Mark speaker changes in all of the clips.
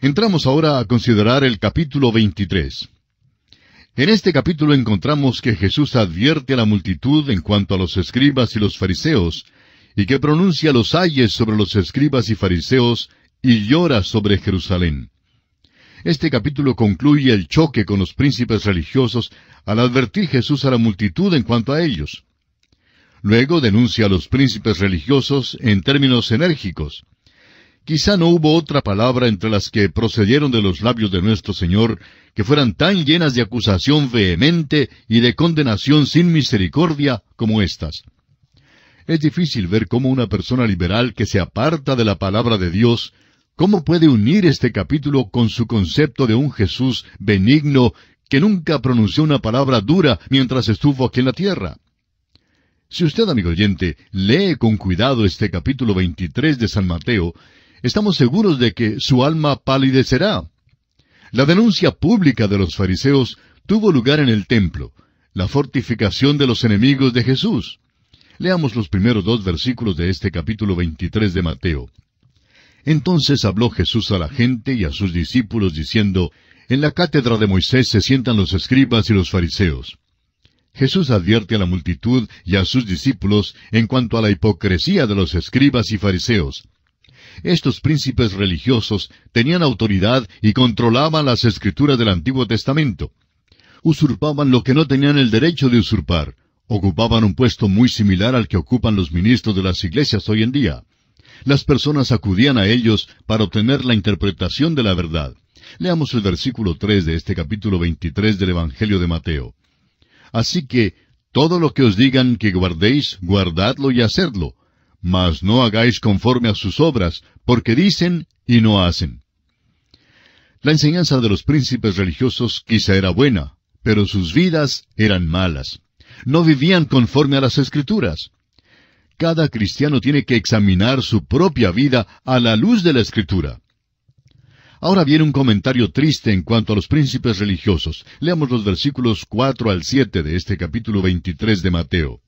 Speaker 1: Entramos ahora a considerar el capítulo 23. En este capítulo encontramos que Jesús advierte a la multitud en cuanto a los escribas y los fariseos, y que pronuncia los ayes sobre los escribas y fariseos, y llora sobre Jerusalén. Este capítulo concluye el choque con los príncipes religiosos al advertir Jesús a la multitud en cuanto a ellos. Luego denuncia a los príncipes religiosos en términos enérgicos. Quizá no hubo otra palabra entre las que procedieron de los labios de nuestro Señor que fueran tan llenas de acusación vehemente y de condenación sin misericordia como estas. Es difícil ver cómo una persona liberal que se aparta de la palabra de Dios, cómo puede unir este capítulo con su concepto de un Jesús benigno que nunca pronunció una palabra dura mientras estuvo aquí en la tierra. Si usted, amigo oyente, lee con cuidado este capítulo 23 de San Mateo, estamos seguros de que su alma palidecerá. La denuncia pública de los fariseos tuvo lugar en el templo, la fortificación de los enemigos de Jesús. Leamos los primeros dos versículos de este capítulo 23 de Mateo. Entonces habló Jesús a la gente y a sus discípulos diciendo, En la cátedra de Moisés se sientan los escribas y los fariseos. Jesús advierte a la multitud y a sus discípulos en cuanto a la hipocresía de los escribas y fariseos. Estos príncipes religiosos tenían autoridad y controlaban las escrituras del Antiguo Testamento. Usurpaban lo que no tenían el derecho de usurpar. Ocupaban un puesto muy similar al que ocupan los ministros de las iglesias hoy en día. Las personas acudían a ellos para obtener la interpretación de la verdad. Leamos el versículo 3 de este capítulo 23 del Evangelio de Mateo. Así que, todo lo que os digan que guardéis, guardadlo y hacedlo, mas no hagáis conforme a sus obras, porque dicen y no hacen. La enseñanza de los príncipes religiosos quizá era buena, pero sus vidas eran malas. No vivían conforme a las escrituras. Cada cristiano tiene que examinar su propia vida a la luz de la escritura. Ahora viene un comentario triste en cuanto a los príncipes religiosos. Leamos los versículos 4 al 7 de este capítulo 23 de Mateo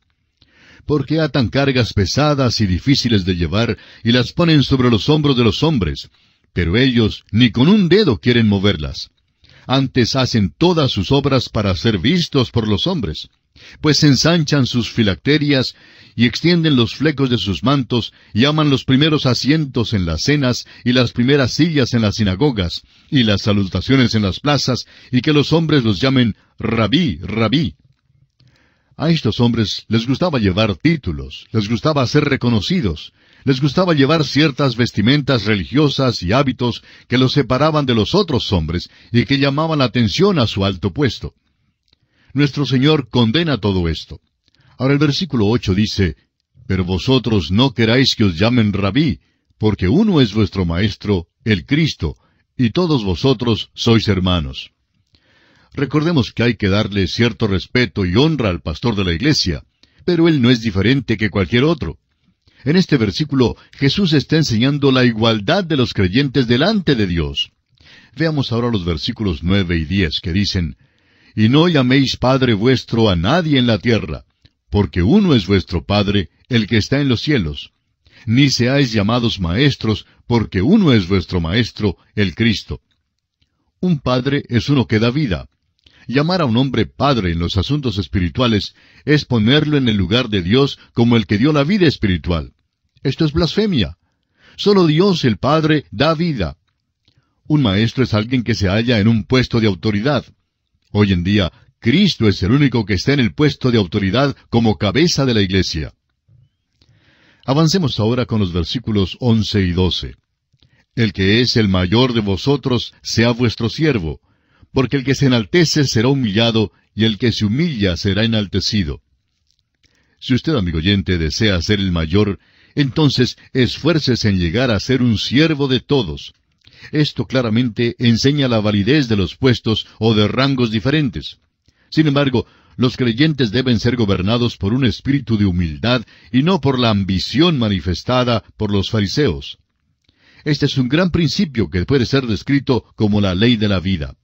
Speaker 1: porque atan cargas pesadas y difíciles de llevar y las ponen sobre los hombros de los hombres, pero ellos ni con un dedo quieren moverlas. Antes hacen todas sus obras para ser vistos por los hombres, pues ensanchan sus filacterias y extienden los flecos de sus mantos y aman los primeros asientos en las cenas y las primeras sillas en las sinagogas y las salutaciones en las plazas y que los hombres los llamen rabí, rabí a estos hombres les gustaba llevar títulos, les gustaba ser reconocidos, les gustaba llevar ciertas vestimentas religiosas y hábitos que los separaban de los otros hombres y que llamaban la atención a su alto puesto. Nuestro Señor condena todo esto. Ahora el versículo 8 dice, Pero vosotros no queráis que os llamen rabí, porque uno es vuestro Maestro, el Cristo, y todos vosotros sois hermanos. Recordemos que hay que darle cierto respeto y honra al pastor de la iglesia, pero él no es diferente que cualquier otro. En este versículo Jesús está enseñando la igualdad de los creyentes delante de Dios. Veamos ahora los versículos nueve y diez que dicen, Y no llaméis Padre vuestro a nadie en la tierra, porque uno es vuestro Padre, el que está en los cielos. Ni seáis llamados maestros, porque uno es vuestro Maestro, el Cristo. Un Padre es uno que da vida, Llamar a un hombre padre en los asuntos espirituales es ponerlo en el lugar de Dios como el que dio la vida espiritual. Esto es blasfemia. Solo Dios el Padre da vida. Un maestro es alguien que se halla en un puesto de autoridad. Hoy en día, Cristo es el único que está en el puesto de autoridad como cabeza de la iglesia. Avancemos ahora con los versículos 11 y 12. El que es el mayor de vosotros sea vuestro siervo, porque el que se enaltece será humillado, y el que se humilla será enaltecido. Si usted, amigo oyente, desea ser el mayor, entonces esfuércese en llegar a ser un siervo de todos. Esto claramente enseña la validez de los puestos o de rangos diferentes. Sin embargo, los creyentes deben ser gobernados por un espíritu de humildad y no por la ambición manifestada por los fariseos. Este es un gran principio que puede ser descrito como la ley de la vida.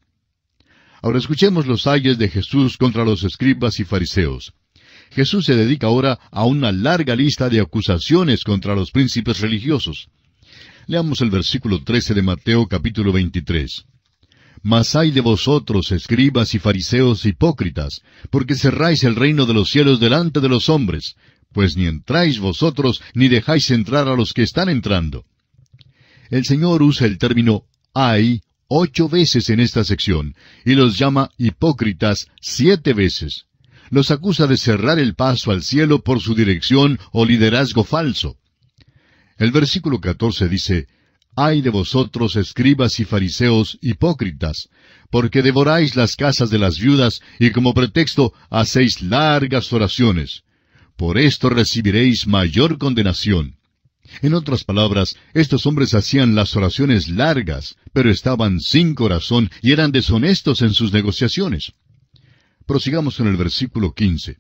Speaker 1: Ahora escuchemos los ayes de Jesús contra los escribas y fariseos. Jesús se dedica ahora a una larga lista de acusaciones contra los príncipes religiosos. Leamos el versículo 13 de Mateo capítulo 23. Mas hay de vosotros, escribas y fariseos hipócritas, porque cerráis el reino de los cielos delante de los hombres, pues ni entráis vosotros ni dejáis entrar a los que están entrando. El Señor usa el término hay ocho veces en esta sección y los llama hipócritas siete veces. Los acusa de cerrar el paso al cielo por su dirección o liderazgo falso. El versículo catorce dice, Ay de vosotros, escribas y fariseos hipócritas, porque devoráis las casas de las viudas y como pretexto hacéis largas oraciones. Por esto recibiréis mayor condenación. En otras palabras, estos hombres hacían las oraciones largas, pero estaban sin corazón y eran deshonestos en sus negociaciones. Prosigamos con el versículo quince.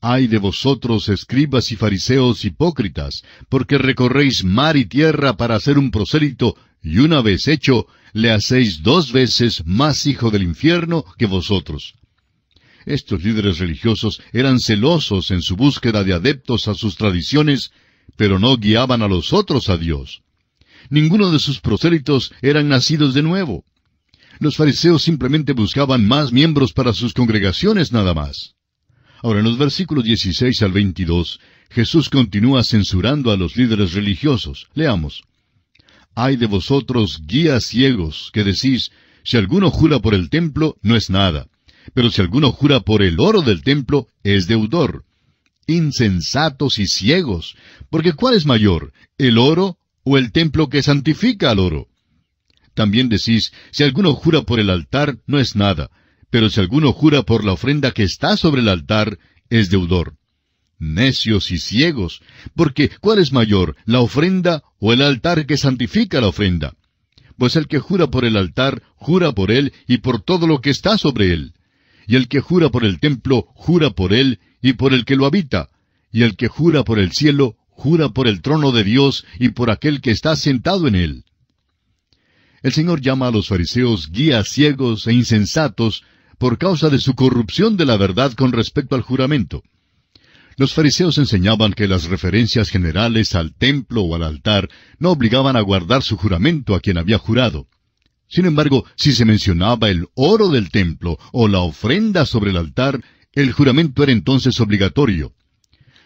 Speaker 1: Ay de vosotros, escribas y fariseos hipócritas, porque recorréis mar y tierra para hacer un prosélito, y una vez hecho, le hacéis dos veces más hijo del infierno que vosotros. Estos líderes religiosos eran celosos en su búsqueda de adeptos a sus tradiciones pero no guiaban a los otros a Dios. Ninguno de sus prosélitos eran nacidos de nuevo. Los fariseos simplemente buscaban más miembros para sus congregaciones nada más. Ahora, en los versículos 16 al 22, Jesús continúa censurando a los líderes religiosos. Leamos. «Hay de vosotros, guías ciegos, que decís, si alguno jura por el templo, no es nada. Pero si alguno jura por el oro del templo, es deudor insensatos y ciegos, porque ¿cuál es mayor, el oro o el templo que santifica al oro? También decís, si alguno jura por el altar, no es nada, pero si alguno jura por la ofrenda que está sobre el altar, es deudor. Necios y ciegos, porque ¿cuál es mayor, la ofrenda o el altar que santifica la ofrenda? Pues el que jura por el altar, jura por él y por todo lo que está sobre él y el que jura por el templo, jura por él y por el que lo habita, y el que jura por el cielo, jura por el trono de Dios y por aquel que está sentado en él. El Señor llama a los fariseos guías ciegos e insensatos por causa de su corrupción de la verdad con respecto al juramento. Los fariseos enseñaban que las referencias generales al templo o al altar no obligaban a guardar su juramento a quien había jurado. Sin embargo, si se mencionaba el oro del templo o la ofrenda sobre el altar, el juramento era entonces obligatorio.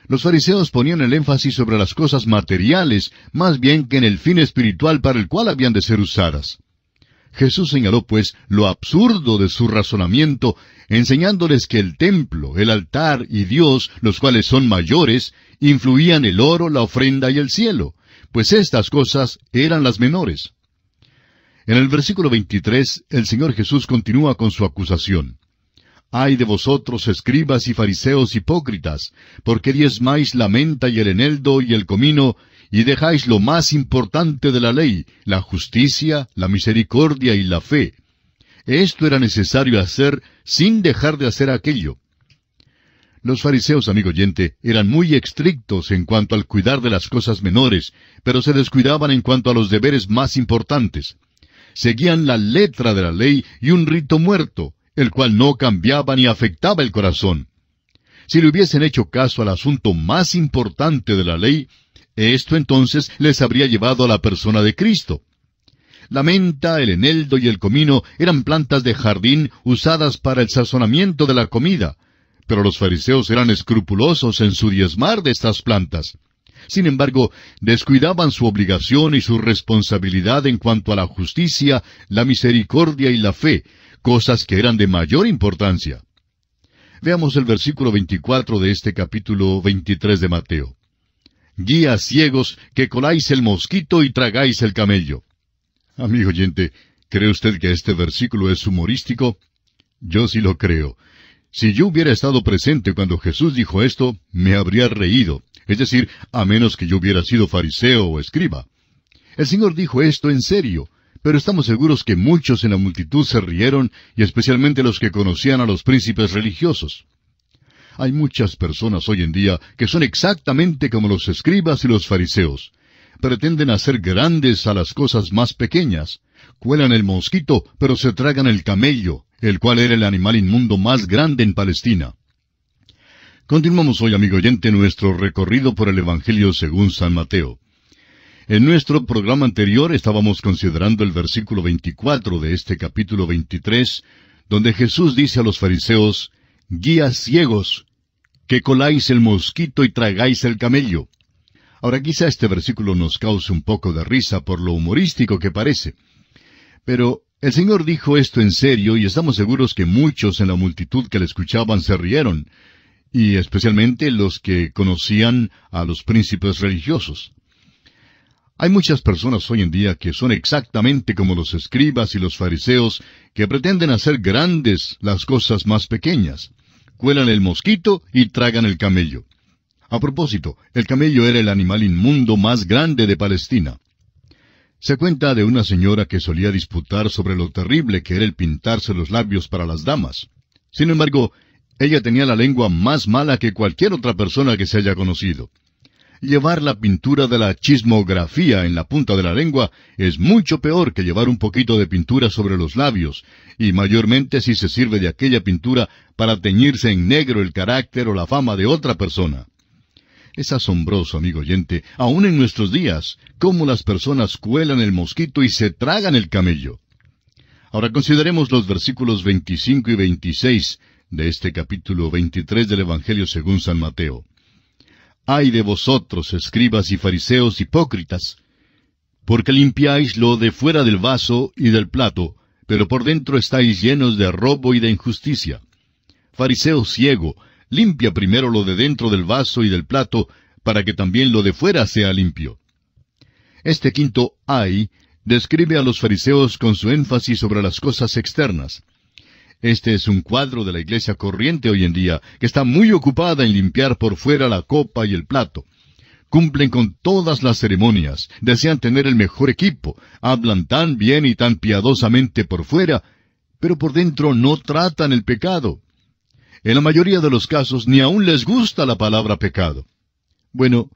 Speaker 1: Los fariseos ponían el énfasis sobre las cosas materiales, más bien que en el fin espiritual para el cual habían de ser usadas. Jesús señaló, pues, lo absurdo de su razonamiento, enseñándoles que el templo, el altar y Dios, los cuales son mayores, influían el oro, la ofrenda y el cielo, pues estas cosas eran las menores. En el versículo 23, el Señor Jesús continúa con su acusación. Ay de vosotros, escribas y fariseos hipócritas, porque diezmáis la menta y el eneldo y el comino, y dejáis lo más importante de la ley, la justicia, la misericordia y la fe. Esto era necesario hacer sin dejar de hacer aquello. Los fariseos, amigo oyente, eran muy estrictos en cuanto al cuidar de las cosas menores, pero se descuidaban en cuanto a los deberes más importantes seguían la letra de la ley y un rito muerto, el cual no cambiaba ni afectaba el corazón. Si le hubiesen hecho caso al asunto más importante de la ley, esto entonces les habría llevado a la persona de Cristo. La menta, el eneldo y el comino eran plantas de jardín usadas para el sazonamiento de la comida, pero los fariseos eran escrupulosos en su diezmar de estas plantas. Sin embargo, descuidaban su obligación y su responsabilidad en cuanto a la justicia, la misericordia y la fe, cosas que eran de mayor importancia. Veamos el versículo 24 de este capítulo 23 de Mateo. Guías ciegos que coláis el mosquito y tragáis el camello. Amigo oyente, ¿cree usted que este versículo es humorístico? Yo sí lo creo. Si yo hubiera estado presente cuando Jesús dijo esto, me habría reído es decir, a menos que yo hubiera sido fariseo o escriba. El Señor dijo esto en serio, pero estamos seguros que muchos en la multitud se rieron, y especialmente los que conocían a los príncipes religiosos. Hay muchas personas hoy en día que son exactamente como los escribas y los fariseos. Pretenden hacer grandes a las cosas más pequeñas. Cuelan el mosquito, pero se tragan el camello, el cual era el animal inmundo más grande en Palestina. Continuamos hoy, amigo oyente, nuestro recorrido por el Evangelio según San Mateo. En nuestro programa anterior estábamos considerando el versículo 24 de este capítulo 23, donde Jesús dice a los fariseos, Guías ciegos, que coláis el mosquito y tragáis el camello. Ahora quizá este versículo nos cause un poco de risa por lo humorístico que parece. Pero el Señor dijo esto en serio y estamos seguros que muchos en la multitud que le escuchaban se rieron, y especialmente los que conocían a los príncipes religiosos. Hay muchas personas hoy en día que son exactamente como los escribas y los fariseos, que pretenden hacer grandes las cosas más pequeñas. Cuelan el mosquito y tragan el camello. A propósito, el camello era el animal inmundo más grande de Palestina. Se cuenta de una señora que solía disputar sobre lo terrible que era el pintarse los labios para las damas. Sin embargo, ella tenía la lengua más mala que cualquier otra persona que se haya conocido. Llevar la pintura de la chismografía en la punta de la lengua es mucho peor que llevar un poquito de pintura sobre los labios, y mayormente si se sirve de aquella pintura para teñirse en negro el carácter o la fama de otra persona. Es asombroso, amigo oyente, aún en nuestros días, cómo las personas cuelan el mosquito y se tragan el camello. Ahora consideremos los versículos 25 y 26 de este capítulo 23 del Evangelio según San Mateo. Ay de vosotros, escribas y fariseos hipócritas, porque limpiáis lo de fuera del vaso y del plato, pero por dentro estáis llenos de robo y de injusticia. Fariseo ciego, limpia primero lo de dentro del vaso y del plato, para que también lo de fuera sea limpio. Este quinto ay describe a los fariseos con su énfasis sobre las cosas externas. Este es un cuadro de la iglesia corriente hoy en día, que está muy ocupada en limpiar por fuera la copa y el plato. Cumplen con todas las ceremonias, desean tener el mejor equipo, hablan tan bien y tan piadosamente por fuera, pero por dentro no tratan el pecado. En la mayoría de los casos ni aún les gusta la palabra pecado. Bueno,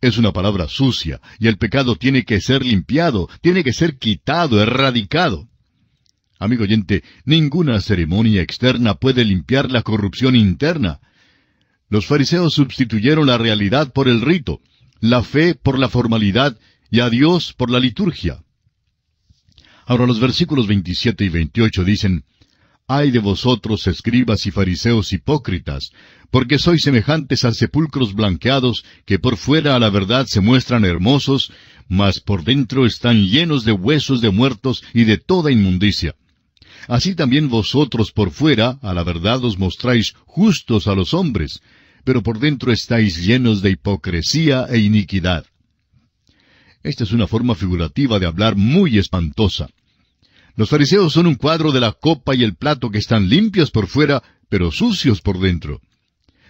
Speaker 1: es una palabra sucia, y el pecado tiene que ser limpiado, tiene que ser quitado, erradicado. Amigo oyente, ninguna ceremonia externa puede limpiar la corrupción interna. Los fariseos sustituyeron la realidad por el rito, la fe por la formalidad y a Dios por la liturgia. Ahora los versículos 27 y 28 dicen, Ay de vosotros, escribas y fariseos hipócritas, porque sois semejantes a sepulcros blanqueados que por fuera a la verdad se muestran hermosos, mas por dentro están llenos de huesos de muertos y de toda inmundicia. Así también vosotros por fuera, a la verdad, os mostráis justos a los hombres, pero por dentro estáis llenos de hipocresía e iniquidad. Esta es una forma figurativa de hablar muy espantosa. Los fariseos son un cuadro de la copa y el plato que están limpios por fuera, pero sucios por dentro.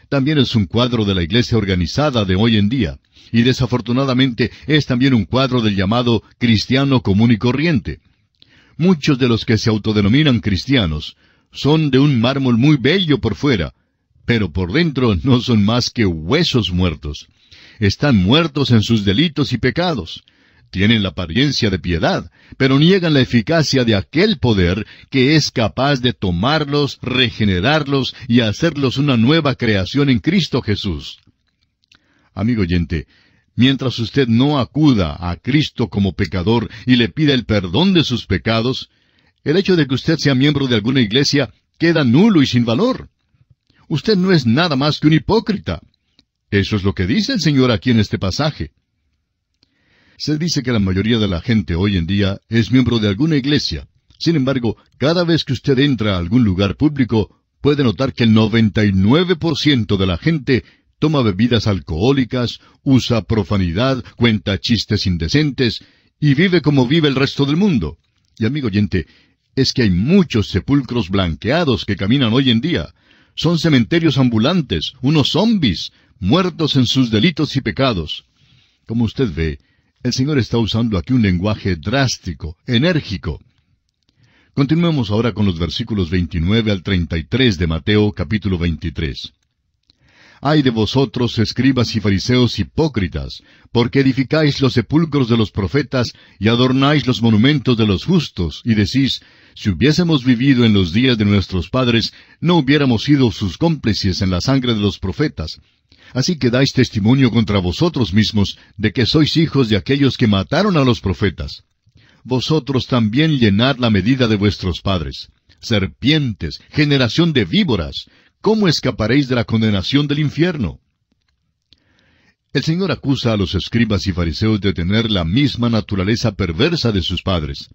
Speaker 1: También es un cuadro de la iglesia organizada de hoy en día, y desafortunadamente es también un cuadro del llamado cristiano común y corriente. Muchos de los que se autodenominan cristianos son de un mármol muy bello por fuera, pero por dentro no son más que huesos muertos. Están muertos en sus delitos y pecados. Tienen la apariencia de piedad, pero niegan la eficacia de aquel poder que es capaz de tomarlos, regenerarlos y hacerlos una nueva creación en Cristo Jesús. Amigo oyente, mientras usted no acuda a Cristo como pecador y le pida el perdón de sus pecados, el hecho de que usted sea miembro de alguna iglesia queda nulo y sin valor. Usted no es nada más que un hipócrita. Eso es lo que dice el Señor aquí en este pasaje. Se dice que la mayoría de la gente hoy en día es miembro de alguna iglesia. Sin embargo, cada vez que usted entra a algún lugar público, puede notar que el 99% de la gente toma bebidas alcohólicas, usa profanidad, cuenta chistes indecentes, y vive como vive el resto del mundo. Y amigo oyente, es que hay muchos sepulcros blanqueados que caminan hoy en día. Son cementerios ambulantes, unos zombis, muertos en sus delitos y pecados. Como usted ve, el Señor está usando aquí un lenguaje drástico, enérgico. Continuemos ahora con los versículos 29 al 33 de Mateo capítulo 23. Ay de vosotros, escribas y fariseos hipócritas, porque edificáis los sepulcros de los profetas y adornáis los monumentos de los justos, y decís, si hubiésemos vivido en los días de nuestros padres, no hubiéramos sido sus cómplices en la sangre de los profetas. Así que dais testimonio contra vosotros mismos de que sois hijos de aquellos que mataron a los profetas. Vosotros también llenad la medida de vuestros padres serpientes, generación de víboras. ¿cómo escaparéis de la condenación del infierno? El Señor acusa a los escribas y fariseos de tener la misma naturaleza perversa de sus padres.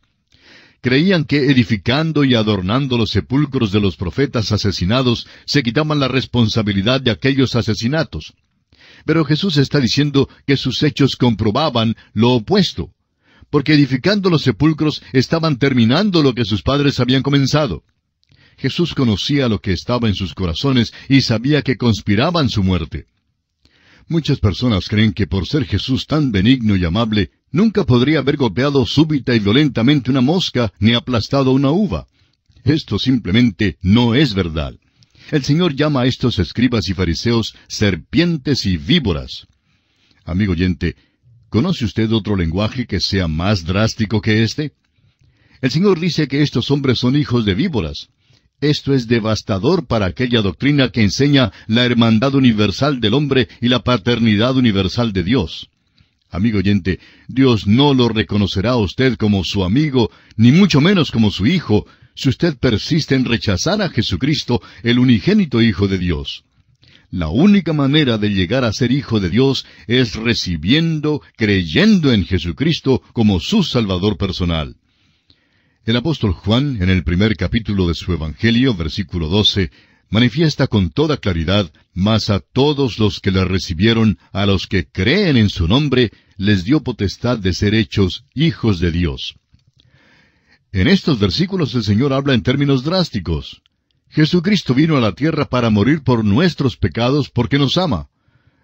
Speaker 1: Creían que edificando y adornando los sepulcros de los profetas asesinados se quitaban la responsabilidad de aquellos asesinatos. Pero Jesús está diciendo que sus hechos comprobaban lo opuesto, porque edificando los sepulcros estaban terminando lo que sus padres habían comenzado. Jesús conocía lo que estaba en sus corazones y sabía que conspiraban su muerte. Muchas personas creen que por ser Jesús tan benigno y amable, nunca podría haber golpeado súbita y violentamente una mosca ni aplastado una uva. Esto simplemente no es verdad. El Señor llama a estos escribas y fariseos serpientes y víboras. Amigo oyente, ¿conoce usted otro lenguaje que sea más drástico que este? El Señor dice que estos hombres son hijos de víboras. Esto es devastador para aquella doctrina que enseña la hermandad universal del hombre y la paternidad universal de Dios. Amigo oyente, Dios no lo reconocerá a usted como su amigo, ni mucho menos como su hijo, si usted persiste en rechazar a Jesucristo, el unigénito Hijo de Dios. La única manera de llegar a ser hijo de Dios es recibiendo, creyendo en Jesucristo como su Salvador personal. El apóstol Juan, en el primer capítulo de su Evangelio, versículo 12, manifiesta con toda claridad, mas a todos los que le recibieron, a los que creen en su nombre, les dio potestad de ser hechos hijos de Dios. En estos versículos el Señor habla en términos drásticos. Jesucristo vino a la tierra para morir por nuestros pecados porque nos ama.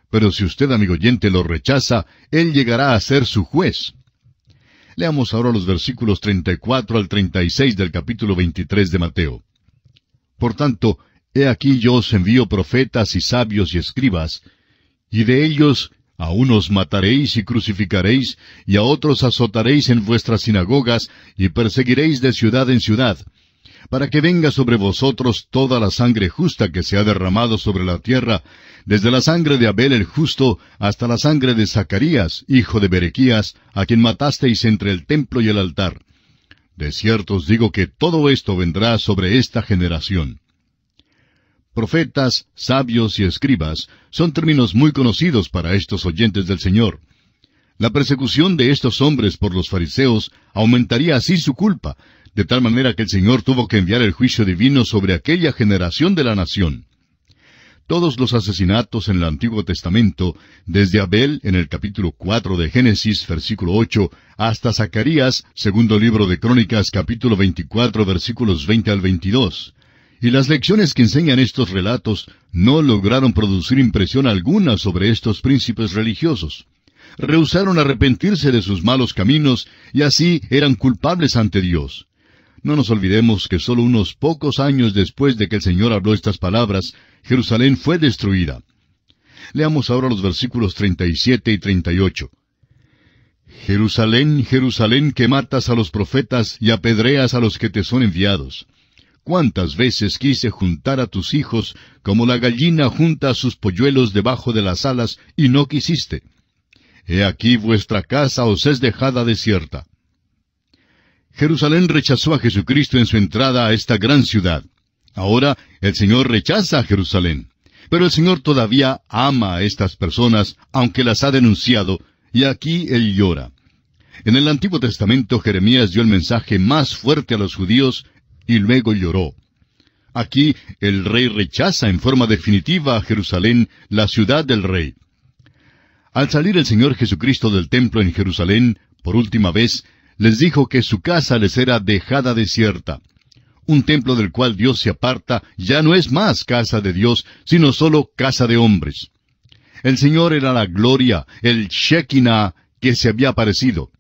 Speaker 1: Pero si usted, amigo oyente, lo rechaza, Él llegará a ser su juez. Leamos ahora los versículos 34 al 36 del capítulo 23 de Mateo. Por tanto, he aquí yo os envío profetas y sabios y escribas, y de ellos a unos mataréis y crucificaréis, y a otros azotaréis en vuestras sinagogas, y perseguiréis de ciudad en ciudad, para que venga sobre vosotros toda la sangre justa que se ha derramado sobre la tierra, desde la sangre de Abel el justo hasta la sangre de Zacarías, hijo de Berequías, a quien matasteis entre el templo y el altar. De cierto os digo que todo esto vendrá sobre esta generación. Profetas, sabios y escribas son términos muy conocidos para estos oyentes del Señor. La persecución de estos hombres por los fariseos aumentaría así su culpa, de tal manera que el Señor tuvo que enviar el juicio divino sobre aquella generación de la nación. Todos los asesinatos en el Antiguo Testamento, desde Abel en el capítulo 4 de Génesis, versículo 8, hasta Zacarías, segundo libro de Crónicas, capítulo 24, versículos 20 al 22. Y las lecciones que enseñan estos relatos no lograron producir impresión alguna sobre estos príncipes religiosos. Rehusaron arrepentirse de sus malos caminos y así eran culpables ante Dios. No nos olvidemos que solo unos pocos años después de que el Señor habló estas palabras, Jerusalén fue destruida. Leamos ahora los versículos 37 y 38. Jerusalén, Jerusalén, que matas a los profetas y apedreas a los que te son enviados. ¿Cuántas veces quise juntar a tus hijos como la gallina junta a sus polluelos debajo de las alas y no quisiste? He aquí vuestra casa os es dejada desierta. Jerusalén rechazó a Jesucristo en su entrada a esta gran ciudad. Ahora el Señor rechaza a Jerusalén. Pero el Señor todavía ama a estas personas, aunque las ha denunciado, y aquí Él llora. En el Antiguo Testamento Jeremías dio el mensaje más fuerte a los judíos y luego lloró. Aquí el rey rechaza en forma definitiva a Jerusalén, la ciudad del rey. Al salir el Señor Jesucristo del templo en Jerusalén, por última vez, les dijo que su casa les era dejada desierta. Un templo del cual Dios se aparta ya no es más casa de Dios, sino solo casa de hombres. El Señor era la gloria, el Shekinah que se había aparecido,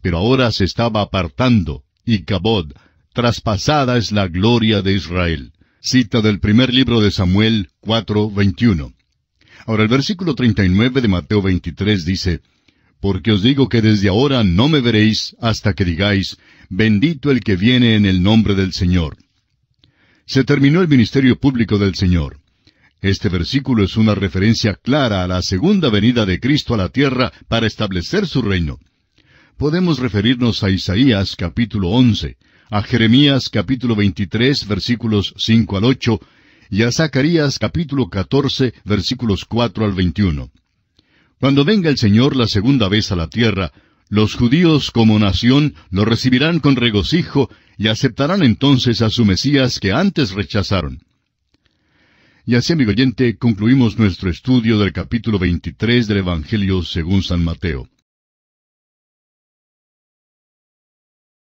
Speaker 1: pero ahora se estaba apartando, y Cabod, traspasada es la gloria de Israel. Cita del primer libro de Samuel 4, 21. Ahora el versículo 39 de Mateo 23 dice, porque os digo que desde ahora no me veréis hasta que digáis, bendito el que viene en el nombre del Señor. Se terminó el ministerio público del Señor. Este versículo es una referencia clara a la segunda venida de Cristo a la tierra para establecer su reino. Podemos referirnos a Isaías capítulo 11, a Jeremías capítulo 23 versículos 5 al 8 y a Zacarías capítulo 14 versículos 4 al 21. Cuando venga el Señor la segunda vez a la tierra, los judíos como nación lo recibirán con regocijo y aceptarán entonces a su Mesías que antes rechazaron. Y así, amigo oyente, concluimos nuestro estudio del capítulo 23 del Evangelio según San Mateo.